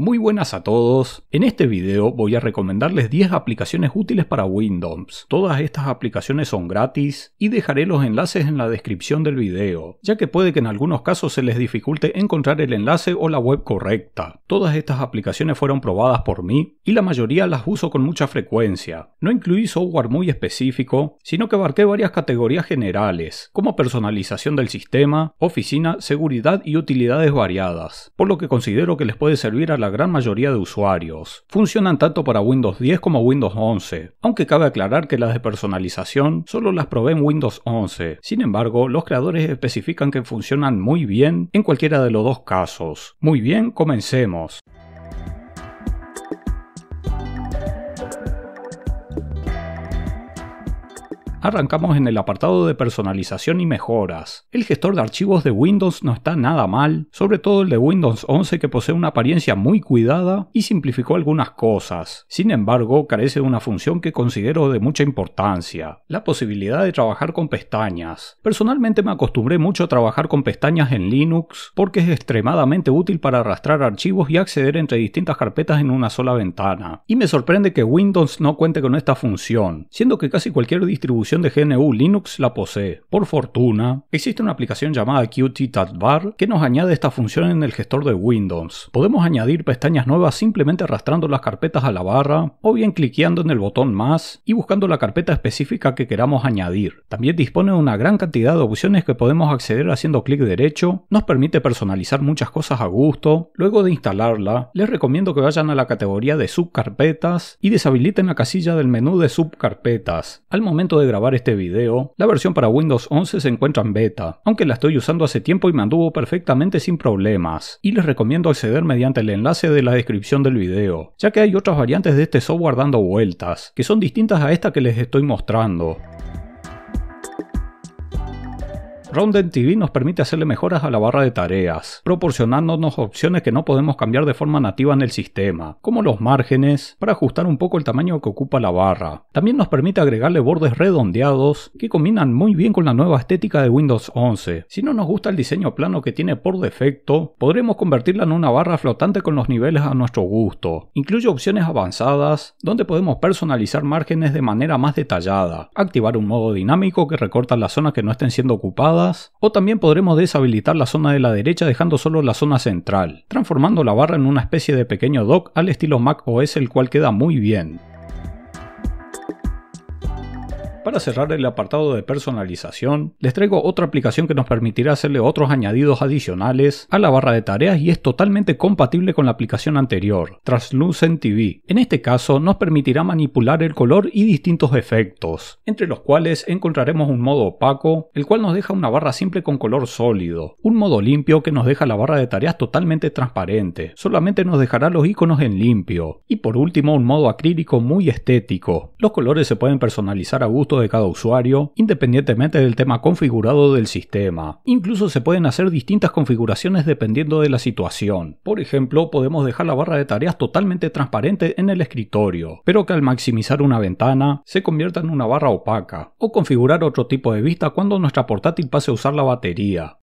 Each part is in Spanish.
Muy buenas a todos. En este video voy a recomendarles 10 aplicaciones útiles para Windows. Todas estas aplicaciones son gratis y dejaré los enlaces en la descripción del video, ya que puede que en algunos casos se les dificulte encontrar el enlace o la web correcta. Todas estas aplicaciones fueron probadas por mí y la mayoría las uso con mucha frecuencia. No incluí software muy específico, sino que abarqué varias categorías generales, como personalización del sistema, oficina, seguridad y utilidades variadas, por lo que considero que les puede servir a la la gran mayoría de usuarios. Funcionan tanto para Windows 10 como Windows 11, aunque cabe aclarar que las de personalización solo las probé en Windows 11. Sin embargo, los creadores especifican que funcionan muy bien en cualquiera de los dos casos. Muy bien, comencemos. Arrancamos en el apartado de personalización y mejoras. El gestor de archivos de Windows no está nada mal, sobre todo el de Windows 11 que posee una apariencia muy cuidada y simplificó algunas cosas. Sin embargo, carece de una función que considero de mucha importancia, la posibilidad de trabajar con pestañas. Personalmente me acostumbré mucho a trabajar con pestañas en Linux porque es extremadamente útil para arrastrar archivos y acceder entre distintas carpetas en una sola ventana. Y me sorprende que Windows no cuente con esta función, siendo que casi cualquier distribución de GNU Linux la posee. Por fortuna, existe una aplicación llamada Qt Bar que nos añade esta función en el gestor de Windows. Podemos añadir pestañas nuevas simplemente arrastrando las carpetas a la barra o bien cliqueando en el botón más y buscando la carpeta específica que queramos añadir. También dispone de una gran cantidad de opciones que podemos acceder haciendo clic derecho, nos permite personalizar muchas cosas a gusto. Luego de instalarla, les recomiendo que vayan a la categoría de subcarpetas y deshabiliten la casilla del menú de subcarpetas. Al momento de grabar este video, la versión para Windows 11 se encuentra en beta, aunque la estoy usando hace tiempo y me anduvo perfectamente sin problemas, y les recomiendo acceder mediante el enlace de la descripción del video, ya que hay otras variantes de este software dando vueltas, que son distintas a esta que les estoy mostrando. Rounded TV nos permite hacerle mejoras a la barra de tareas, proporcionándonos opciones que no podemos cambiar de forma nativa en el sistema, como los márgenes, para ajustar un poco el tamaño que ocupa la barra. También nos permite agregarle bordes redondeados que combinan muy bien con la nueva estética de Windows 11. Si no nos gusta el diseño plano que tiene por defecto, podremos convertirla en una barra flotante con los niveles a nuestro gusto. Incluye opciones avanzadas, donde podemos personalizar márgenes de manera más detallada, activar un modo dinámico que recorta las zonas que no estén siendo ocupadas, o también podremos deshabilitar la zona de la derecha dejando solo la zona central, transformando la barra en una especie de pequeño dock al estilo Mac OS el cual queda muy bien. Para cerrar el apartado de personalización, les traigo otra aplicación que nos permitirá hacerle otros añadidos adicionales a la barra de tareas y es totalmente compatible con la aplicación anterior, Translucent TV. En este caso nos permitirá manipular el color y distintos efectos, entre los cuales encontraremos un modo opaco, el cual nos deja una barra simple con color sólido, un modo limpio que nos deja la barra de tareas totalmente transparente, solamente nos dejará los iconos en limpio, y por último un modo acrílico muy estético. Los colores se pueden personalizar a gusto de cada usuario, independientemente del tema configurado del sistema. Incluso se pueden hacer distintas configuraciones dependiendo de la situación. Por ejemplo, podemos dejar la barra de tareas totalmente transparente en el escritorio, pero que al maximizar una ventana se convierta en una barra opaca, o configurar otro tipo de vista cuando nuestra portátil pase a usar la batería.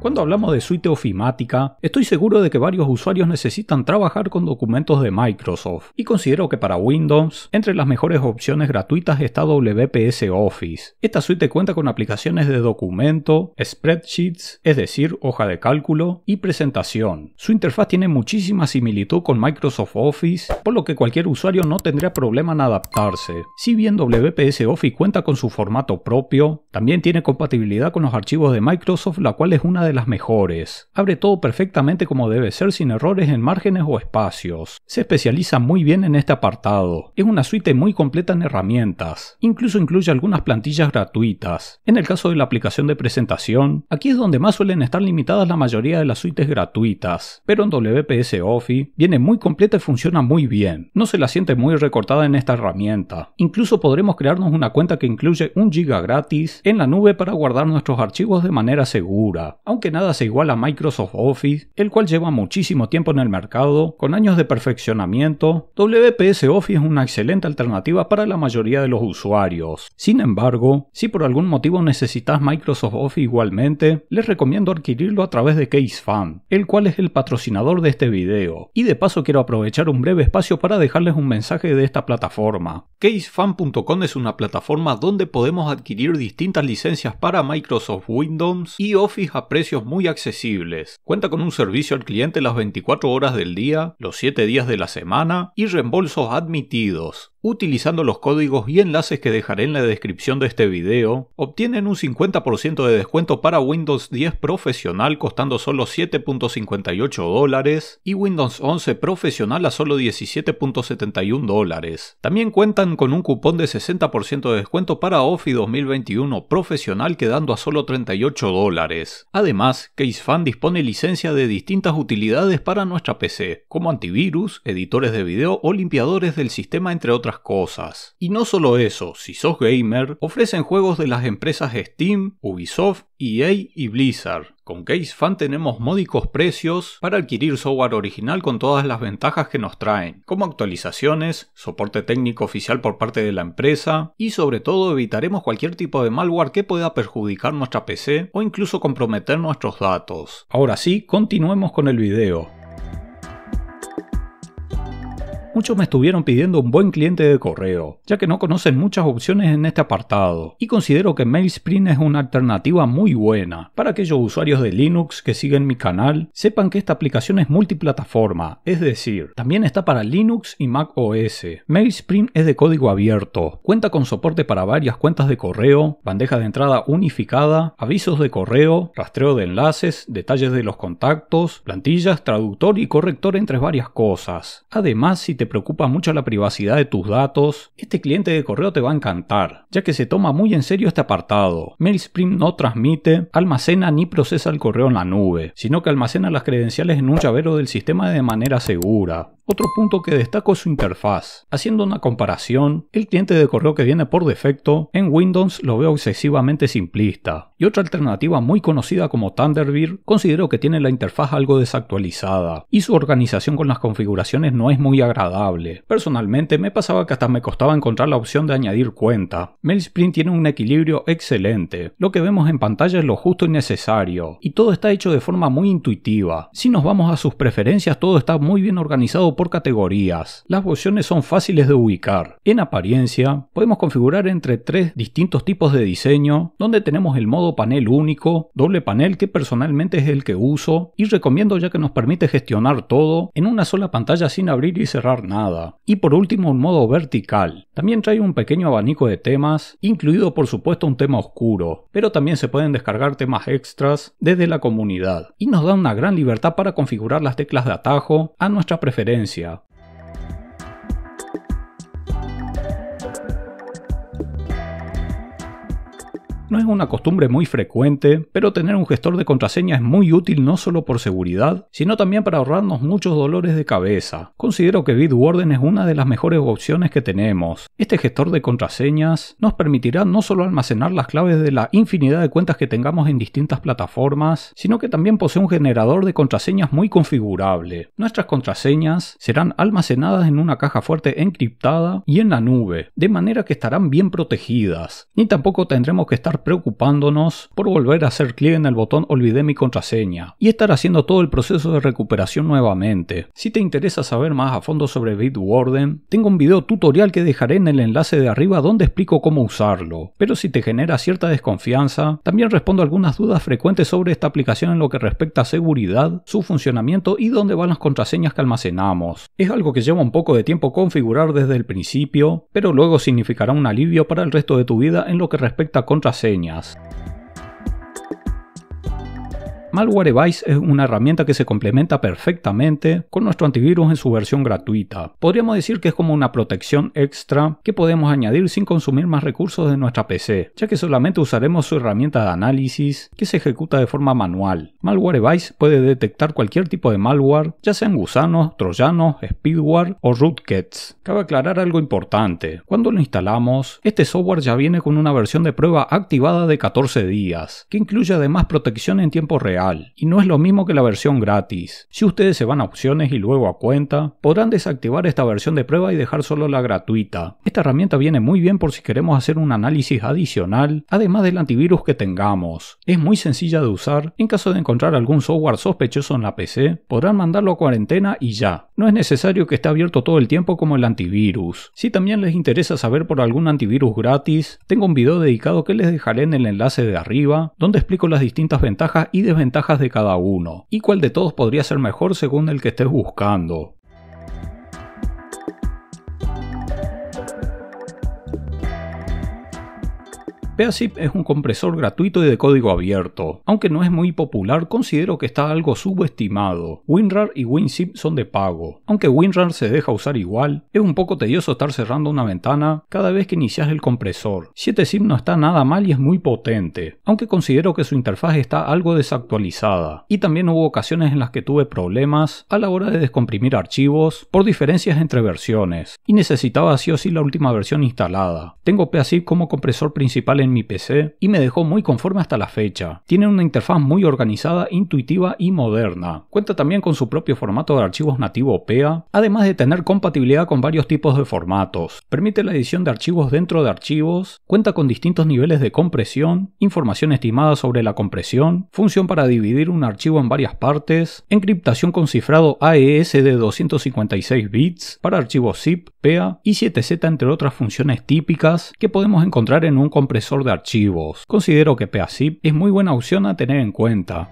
Cuando hablamos de suite ofimática, estoy seguro de que varios usuarios necesitan trabajar con documentos de Microsoft y considero que para Windows, entre las mejores opciones gratuitas está WPS Office. Esta suite cuenta con aplicaciones de documento, spreadsheets, es decir, hoja de cálculo y presentación. Su interfaz tiene muchísima similitud con Microsoft Office, por lo que cualquier usuario no tendría problema en adaptarse. Si bien WPS Office cuenta con su formato propio, también tiene compatibilidad con los archivos de Microsoft, la cual es una de las mejores. Abre todo perfectamente como debe ser sin errores en márgenes o espacios. Se especializa muy bien en este apartado. Es una suite muy completa en herramientas. Incluso incluye algunas plantillas gratuitas. En el caso de la aplicación de presentación, aquí es donde más suelen estar limitadas la mayoría de las suites gratuitas. Pero en WPS Office viene muy completa y funciona muy bien. No se la siente muy recortada en esta herramienta. Incluso podremos crearnos una cuenta que incluye un giga gratis en la nube para guardar nuestros archivos de manera segura que nada se igual a Microsoft Office, el cual lleva muchísimo tiempo en el mercado, con años de perfeccionamiento, WPS Office es una excelente alternativa para la mayoría de los usuarios. Sin embargo, si por algún motivo necesitas Microsoft Office igualmente, les recomiendo adquirirlo a través de CaseFan, el cual es el patrocinador de este video. Y de paso quiero aprovechar un breve espacio para dejarles un mensaje de esta plataforma. CaseFan.com es una plataforma donde podemos adquirir distintas licencias para Microsoft Windows y Office a precio muy accesibles. Cuenta con un servicio al cliente las 24 horas del día, los 7 días de la semana y reembolsos admitidos. Utilizando los códigos y enlaces que dejaré en la descripción de este video, obtienen un 50% de descuento para Windows 10 Profesional costando solo 7.58 dólares y Windows 11 Profesional a solo 17.71 dólares. También cuentan con un cupón de 60% de descuento para Office 2021 Profesional quedando a solo 38 dólares. Además, CaseFan dispone licencia de distintas utilidades para nuestra PC, como antivirus, editores de video o limpiadores del sistema entre otras cosas. Y no solo eso, si sos gamer, ofrecen juegos de las empresas Steam, Ubisoft, EA y Blizzard. Con Case Fan tenemos módicos precios para adquirir software original con todas las ventajas que nos traen, como actualizaciones, soporte técnico oficial por parte de la empresa y sobre todo evitaremos cualquier tipo de malware que pueda perjudicar nuestra PC o incluso comprometer nuestros datos. Ahora sí, continuemos con el video. Muchos me estuvieron pidiendo un buen cliente de correo, ya que no conocen muchas opciones en este apartado, y considero que MailSprint es una alternativa muy buena para aquellos usuarios de Linux que siguen mi canal, sepan que esta aplicación es multiplataforma, es decir, también está para Linux y Mac OS. MailSprint es de código abierto, cuenta con soporte para varias cuentas de correo, bandeja de entrada unificada, avisos de correo, rastreo de enlaces, detalles de los contactos, plantillas, traductor y corrector entre varias cosas. Además, si te preocupa mucho la privacidad de tus datos, este cliente de correo te va a encantar, ya que se toma muy en serio este apartado. Mailspring no transmite, almacena ni procesa el correo en la nube, sino que almacena las credenciales en un llavero del sistema de manera segura. Otro punto que destaco es su interfaz. Haciendo una comparación, el cliente de correo que viene por defecto en Windows lo veo excesivamente simplista. Y otra alternativa muy conocida como Thunderbird considero que tiene la interfaz algo desactualizada y su organización con las configuraciones no es muy agradable Personalmente me pasaba que hasta me costaba encontrar la opción de añadir cuenta. Mailsprint tiene un equilibrio excelente. Lo que vemos en pantalla es lo justo y necesario. Y todo está hecho de forma muy intuitiva. Si nos vamos a sus preferencias, todo está muy bien organizado por categorías. Las opciones son fáciles de ubicar. En apariencia, podemos configurar entre tres distintos tipos de diseño, donde tenemos el modo panel único, doble panel que personalmente es el que uso y recomiendo ya que nos permite gestionar todo en una sola pantalla sin abrir y cerrar nada. Y por último, un modo vertical. También trae un pequeño abanico de temas, incluido por supuesto un tema oscuro, pero también se pueden descargar temas extras desde la comunidad. Y nos da una gran libertad para configurar las teclas de atajo a nuestra preferencia. No es una costumbre muy frecuente, pero tener un gestor de contraseña es muy útil no solo por seguridad, sino también para ahorrarnos muchos dolores de cabeza. Considero que Bitwarden es una de las mejores opciones que tenemos. Este gestor de contraseñas nos permitirá no solo almacenar las claves de la infinidad de cuentas que tengamos en distintas plataformas, sino que también posee un generador de contraseñas muy configurable. Nuestras contraseñas serán almacenadas en una caja fuerte encriptada y en la nube, de manera que estarán bien protegidas, ni tampoco tendremos que estar preocupándonos por volver a hacer clic en el botón olvidé mi contraseña y estar haciendo todo el proceso de recuperación nuevamente. Si te interesa saber más a fondo sobre Bitwarden, tengo un video tutorial que dejaré en el enlace de arriba donde explico cómo usarlo, pero si te genera cierta desconfianza, también respondo algunas dudas frecuentes sobre esta aplicación en lo que respecta a seguridad, su funcionamiento y dónde van las contraseñas que almacenamos. Es algo que lleva un poco de tiempo configurar desde el principio, pero luego significará un alivio para el resto de tu vida en lo que respecta a contraseñas Senias. Malwarebytes es una herramienta que se complementa perfectamente con nuestro antivirus en su versión gratuita. Podríamos decir que es como una protección extra que podemos añadir sin consumir más recursos de nuestra PC, ya que solamente usaremos su herramienta de análisis que se ejecuta de forma manual. Malwarebytes puede detectar cualquier tipo de malware, ya sean gusanos, troyanos, speedware o rootkits. Cabe aclarar algo importante. Cuando lo instalamos, este software ya viene con una versión de prueba activada de 14 días, que incluye además protección en tiempo real y no es lo mismo que la versión gratis. Si ustedes se van a opciones y luego a cuenta, podrán desactivar esta versión de prueba y dejar solo la gratuita. Esta herramienta viene muy bien por si queremos hacer un análisis adicional, además del antivirus que tengamos. Es muy sencilla de usar, en caso de encontrar algún software sospechoso en la PC, podrán mandarlo a cuarentena y ya. No es necesario que esté abierto todo el tiempo como el antivirus. Si también les interesa saber por algún antivirus gratis, tengo un video dedicado que les dejaré en el enlace de arriba, donde explico las distintas ventajas y desventajas ventajas de cada uno y cuál de todos podría ser mejor según el que estés buscando. Peazip es un compresor gratuito y de código abierto. Aunque no es muy popular, considero que está algo subestimado. WinRAR y WinZip son de pago. Aunque WinRAR se deja usar igual, es un poco tedioso estar cerrando una ventana cada vez que inicias el compresor. 7zip no está nada mal y es muy potente, aunque considero que su interfaz está algo desactualizada. Y también hubo ocasiones en las que tuve problemas a la hora de descomprimir archivos por diferencias entre versiones, y necesitaba sí o sí la última versión instalada. Tengo Peazip como compresor principal en mi PC y me dejó muy conforme hasta la fecha. Tiene una interfaz muy organizada, intuitiva y moderna. Cuenta también con su propio formato de archivos nativo PEA, además de tener compatibilidad con varios tipos de formatos. Permite la edición de archivos dentro de archivos, cuenta con distintos niveles de compresión, información estimada sobre la compresión, función para dividir un archivo en varias partes, encriptación con cifrado AES de 256 bits para archivos zip, PEA y 7Z entre otras funciones típicas que podemos encontrar en un compresor de archivos. Considero que PASIP es muy buena opción a tener en cuenta.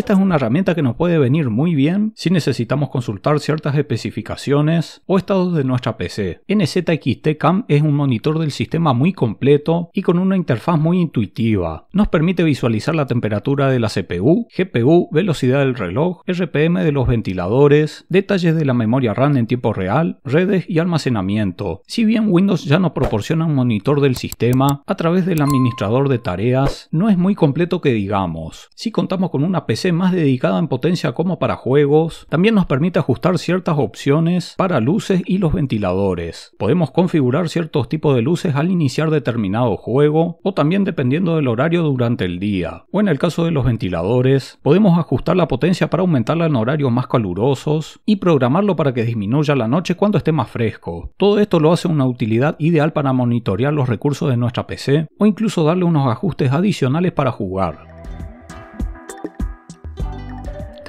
Esta es una herramienta que nos puede venir muy bien si necesitamos consultar ciertas especificaciones o estados de nuestra PC. NZXT Cam es un monitor del sistema muy completo y con una interfaz muy intuitiva. Nos permite visualizar la temperatura de la CPU, GPU, velocidad del reloj, RPM de los ventiladores, detalles de la memoria RAM en tiempo real, redes y almacenamiento. Si bien Windows ya nos proporciona un monitor del sistema a través del administrador de tareas, no es muy completo que digamos. Si contamos con una PC más dedicada en potencia como para juegos. También nos permite ajustar ciertas opciones para luces y los ventiladores. Podemos configurar ciertos tipos de luces al iniciar determinado juego o también dependiendo del horario durante el día. O en el caso de los ventiladores, podemos ajustar la potencia para aumentarla en horarios más calurosos y programarlo para que disminuya la noche cuando esté más fresco. Todo esto lo hace una utilidad ideal para monitorear los recursos de nuestra PC o incluso darle unos ajustes adicionales para jugar.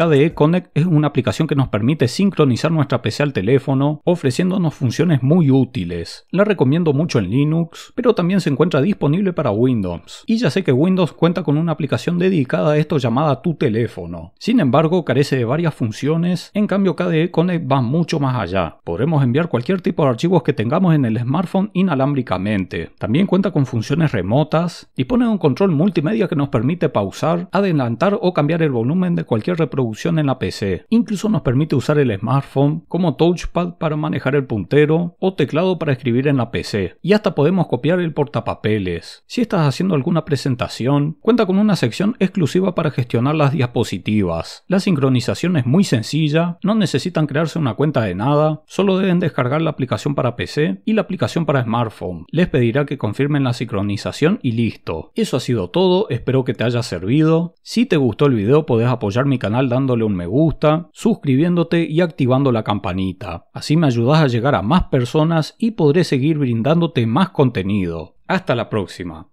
KDE Connect es una aplicación que nos permite sincronizar nuestra PC al teléfono, ofreciéndonos funciones muy útiles. La recomiendo mucho en Linux, pero también se encuentra disponible para Windows. Y ya sé que Windows cuenta con una aplicación dedicada a esto llamada Tu teléfono. Sin embargo, carece de varias funciones, en cambio KDE Connect va mucho más allá. Podremos enviar cualquier tipo de archivos que tengamos en el smartphone inalámbricamente. También cuenta con funciones remotas, dispone de un control multimedia que nos permite pausar, adelantar o cambiar el volumen de cualquier reproducción en la PC. Incluso nos permite usar el smartphone como touchpad para manejar el puntero o teclado para escribir en la PC. Y hasta podemos copiar el portapapeles. Si estás haciendo alguna presentación, cuenta con una sección exclusiva para gestionar las diapositivas. La sincronización es muy sencilla, no necesitan crearse una cuenta de nada, solo deben descargar la aplicación para PC y la aplicación para smartphone. Les pedirá que confirmen la sincronización y listo. Eso ha sido todo, espero que te haya servido. Si te gustó el video podés apoyar mi canal dándole un me gusta, suscribiéndote y activando la campanita. Así me ayudas a llegar a más personas y podré seguir brindándote más contenido. Hasta la próxima.